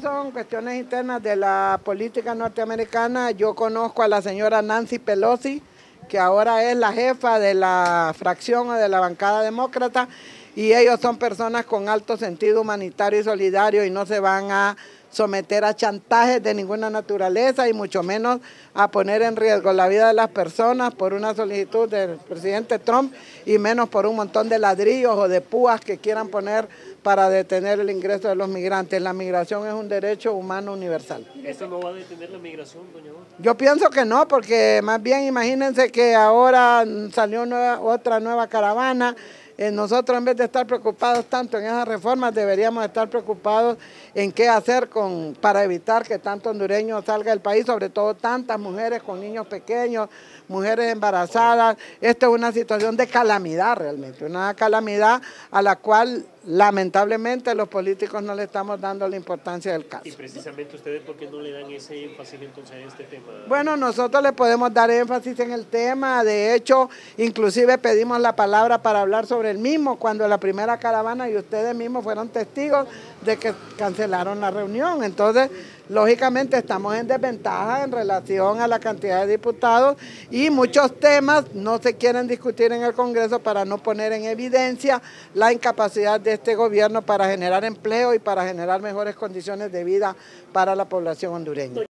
son cuestiones internas de la política norteamericana. Yo conozco a la señora Nancy Pelosi, que ahora es la jefa de la fracción de la bancada demócrata, y ellos son personas con alto sentido humanitario y solidario y no se van a someter a chantajes de ninguna naturaleza y mucho menos a poner en riesgo la vida de las personas por una solicitud del presidente Trump y menos por un montón de ladrillos o de púas que quieran poner para detener el ingreso de los migrantes. La migración es un derecho humano universal. ¿Eso no va a detener la migración, doña Yo pienso que no, porque más bien imagínense que ahora salió otra nueva caravana eh, nosotros en vez de estar preocupados tanto en esas reformas, deberíamos estar preocupados en qué hacer con, para evitar que tanto hondureño salga del país, sobre todo tantas mujeres con niños pequeños, mujeres embarazadas. Esta es una situación de calamidad realmente, una calamidad a la cual lamentablemente los políticos no le estamos dando la importancia del caso. ¿Y precisamente ustedes por qué no le dan ese énfasis entonces a este tema? Bueno, nosotros le podemos dar énfasis en el tema, de hecho, inclusive pedimos la palabra para hablar sobre el mismo cuando la primera caravana y ustedes mismos fueron testigos de que cancelaron la reunión. Entonces, Lógicamente estamos en desventaja en relación a la cantidad de diputados y muchos temas no se quieren discutir en el Congreso para no poner en evidencia la incapacidad de este gobierno para generar empleo y para generar mejores condiciones de vida para la población hondureña.